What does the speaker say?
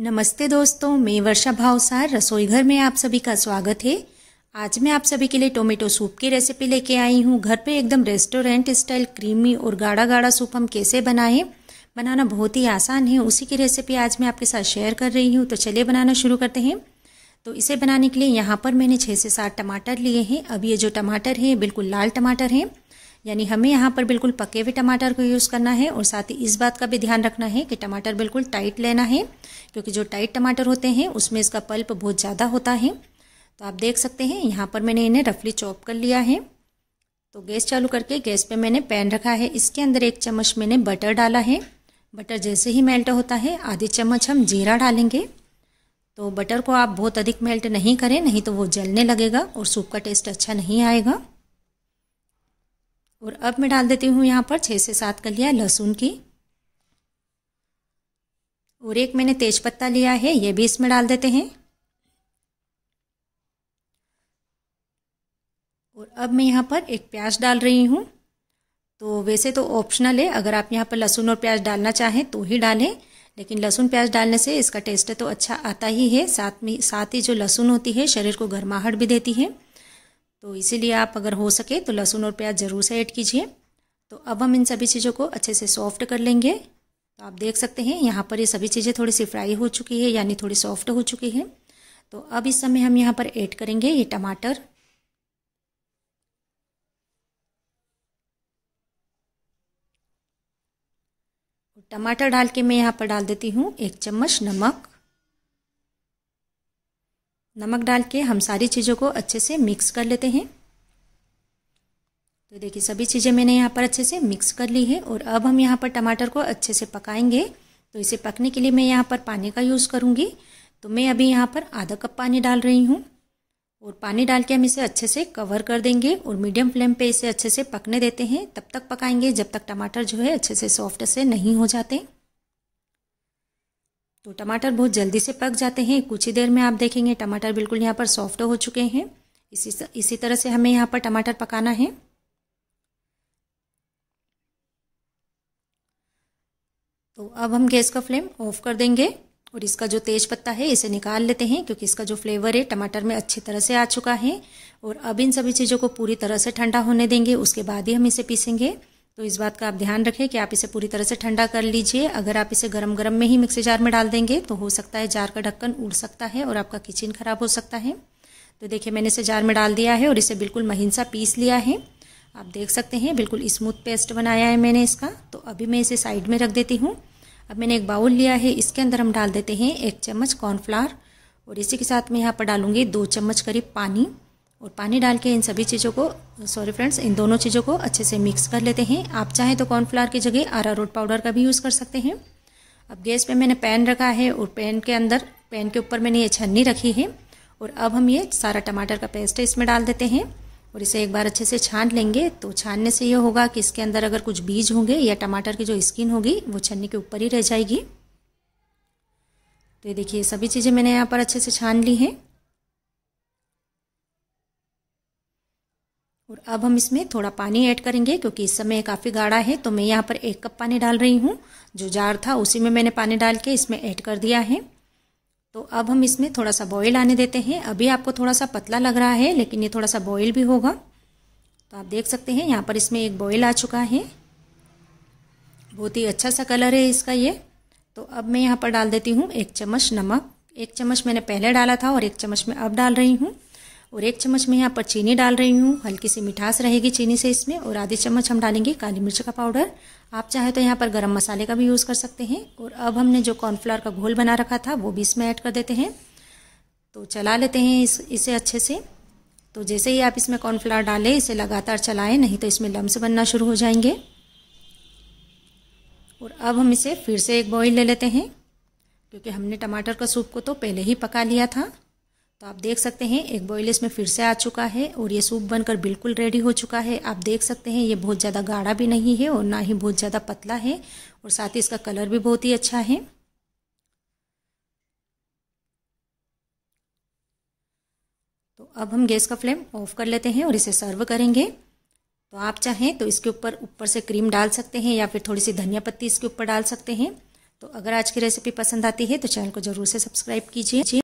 नमस्ते दोस्तों मैं वर्षा भावसार रसोई घर में आप सभी का स्वागत है आज मैं आप सभी के लिए टोमेटो सूप की रेसिपी लेके आई हूँ घर पे एकदम रेस्टोरेंट स्टाइल क्रीमी और गाढ़ा गाढ़ा सूप हम कैसे बनाएं बनाना बहुत ही आसान है उसी की रेसिपी आज मैं आपके साथ शेयर कर रही हूँ तो चलिए बनाना शुरू करते हैं तो इसे बनाने के लिए यहाँ पर मैंने छः से सात टमाटर लिए हैं अब ये जो टमाटर हैं बिल्कुल लाल टमाटर हैं यानी हमें यहाँ पर बिल्कुल पके हुए टमाटर को यूज़ करना है और साथ ही इस बात का भी ध्यान रखना है कि टमाटर बिल्कुल टाइट लेना है क्योंकि जो टाइट टमाटर होते हैं उसमें इसका पल्प बहुत ज़्यादा होता है तो आप देख सकते हैं यहाँ पर मैंने इन्हें रफली चॉप कर लिया है तो गैस चालू करके गैस पर मैंने पैन रखा है इसके अंदर एक चम्मच मैंने बटर डाला है बटर जैसे ही मेल्ट होता है आधी चम्मच हम जीरा डालेंगे तो बटर को आप बहुत अधिक मेल्ट नहीं करें नहीं तो वो जलने लगेगा और सूप का टेस्ट अच्छा नहीं आएगा और अब मैं डाल देती हूँ यहाँ पर छः से सात कलियाँ लहसुन की और एक मैंने तेज पत्ता लिया है ये भी इसमें डाल देते हैं और अब मैं यहाँ पर एक प्याज डाल रही हूँ तो वैसे तो ऑप्शनल है अगर आप यहाँ पर लहसुन और प्याज डालना चाहें तो ही डालें लेकिन लहसुन प्याज डालने से इसका टेस्ट तो अच्छा आता ही है साथ में साथ ही जो लहसुन होती है शरीर को गर्माहट भी देती है तो इसीलिए आप अगर हो सके तो लहसुन और प्याज ज़रूर से ऐड कीजिए तो अब हम इन सभी चीज़ों को अच्छे से सॉफ्ट कर लेंगे तो आप देख सकते हैं यहाँ पर ये सभी चीज़ें थोड़ी सी फ्राई हो चुकी है यानी थोड़ी सॉफ्ट हो चुकी है तो अब इस समय हम यहाँ पर ऐड करेंगे ये टमाटर टमाटर डाल के मैं यहाँ पर डाल देती हूँ एक चम्मच नमक नमक डाल के हम सारी चीज़ों को अच्छे से मिक्स कर लेते हैं तो देखिए सभी चीज़ें मैंने यहाँ पर अच्छे से मिक्स कर ली है और अब हम यहाँ पर टमाटर को अच्छे से पकाएंगे तो इसे पकने के लिए मैं यहाँ पर पानी का यूज़ करूँगी तो मैं अभी यहाँ पर आधा कप पानी डाल रही हूँ और पानी डाल के हम इसे अच्छे से कवर कर देंगे और मीडियम फ्लेम पे इसे अच्छे से पकने देते हैं तब तक पकाएंगे जब तक टमाटर जो है अच्छे से सॉफ्ट से नहीं हो जाते तो टमाटर बहुत जल्दी से पक जाते हैं कुछ ही देर में आप देखेंगे टमाटर बिल्कुल यहाँ पर सॉफ्ट हो चुके हैं इसी इसी तरह से हमें यहाँ पर टमाटर पकाना है तो अब हम गैस का फ्लेम ऑफ कर देंगे और इसका जो तेज पत्ता है इसे निकाल लेते हैं क्योंकि इसका जो फ्लेवर है टमाटर में अच्छी तरह से आ चुका है और अब इन सभी चीज़ों को पूरी तरह से ठंडा होने देंगे उसके बाद ही हम इसे पीसेंगे तो इस बात का आप ध्यान रखें कि आप इसे पूरी तरह से ठंडा कर लीजिए अगर आप इसे गरम गरम में ही मिक्सी जार में डाल देंगे तो हो सकता है जार का ढक्कन उड़ सकता है और आपका किचन खराब हो सकता है तो देखिए मैंने इसे जार में डाल दिया है और इसे बिल्कुल महीन सा पीस लिया है आप देख सकते हैं बिल्कुल स्मूथ पेस्ट बनाया है मैंने इसका तो अभी मैं इसे साइड में रख देती हूँ अब मैंने एक बाउल लिया है इसके अंदर हम डाल देते हैं एक चम्मच कॉर्नफ्लावर और इसी के साथ मैं यहाँ पर डालूंगी दो चम्मच करीब पानी और पानी डाल के इन सभी चीज़ों को सॉरी फ्रेंड्स इन दोनों चीज़ों को अच्छे से मिक्स कर लेते हैं आप चाहें तो कॉर्नफ्लावर की जगह आरा रोट पाउडर का भी यूज़ कर सकते हैं अब गैस पे मैंने पैन रखा है और पैन के अंदर पैन के ऊपर मैंने ये छन्नी रखी है और अब हम ये सारा टमाटर का पेस्ट इसमें डाल देते हैं और इसे एक बार अच्छे से छान लेंगे तो छानने से ये होगा कि इसके अंदर अगर कुछ बीज होंगे या टमाटर की जो स्किन होगी वो छन्नी के ऊपर ही रह जाएगी तो ये देखिए सभी चीज़ें मैंने यहाँ पर अच्छे से छान ली हैं और अब हम इसमें थोड़ा पानी ऐड करेंगे क्योंकि इस समय काफ़ी गाढ़ा है तो मैं यहाँ पर एक कप पानी डाल रही हूँ जो जार था उसी में मैंने पानी डाल के इसमें ऐड कर दिया है तो अब हम इसमें थोड़ा सा बॉयल आने देते हैं अभी आपको थोड़ा सा पतला लग रहा है लेकिन ये थोड़ा सा बॉयल भी होगा तो आप देख सकते हैं यहाँ पर इसमें एक बॉयल आ चुका है बहुत ही अच्छा सा कलर है इसका ये तो अब मैं यहाँ पर डाल देती हूँ एक चम्मच नमक एक चम्मच मैंने पहले डाला था और एक चम्मच मैं अब डाल रही हूँ और एक चम्मच मैं यहाँ पर चीनी डाल रही हूँ हल्की सी मिठास रहेगी चीनी से इसमें और आधी चम्मच हम डालेंगे काली मिर्च का पाउडर आप चाहे तो यहाँ पर गरम मसाले का भी यूज़ कर सकते हैं और अब हमने जो कॉर्नफ्लावर का घोल बना रखा था वो भी इसमें ऐड कर देते हैं तो चला लेते हैं इस इसे अच्छे से तो जैसे ही आप इसमें कॉर्नफ्लावर डालें इसे लगातार चलाएं नहीं तो इसमें लम्स बनना शुरू हो जाएंगे और अब हम इसे फिर से एक बॉइल ले लेते हैं क्योंकि हमने टमाटर का सूप को तो पहले ही पका लिया था तो आप देख सकते हैं एक बॉयल इसमें फिर से आ चुका है और ये सूप बनकर बिल्कुल रेडी हो चुका है आप देख सकते हैं ये बहुत ज़्यादा गाढ़ा भी नहीं है और ना ही बहुत ज़्यादा पतला है और साथ ही इसका कलर भी बहुत ही अच्छा है तो अब हम गैस का फ्लेम ऑफ कर लेते हैं और इसे सर्व करेंगे तो आप चाहें तो इसके ऊपर ऊपर से क्रीम डाल सकते हैं या फिर थोड़ी सी धनिया पत्ती इसके ऊपर डाल सकते हैं तो अगर आज की रेसिपी पसंद आती है तो चैनल को ज़रूर से सब्सक्राइब कीजिए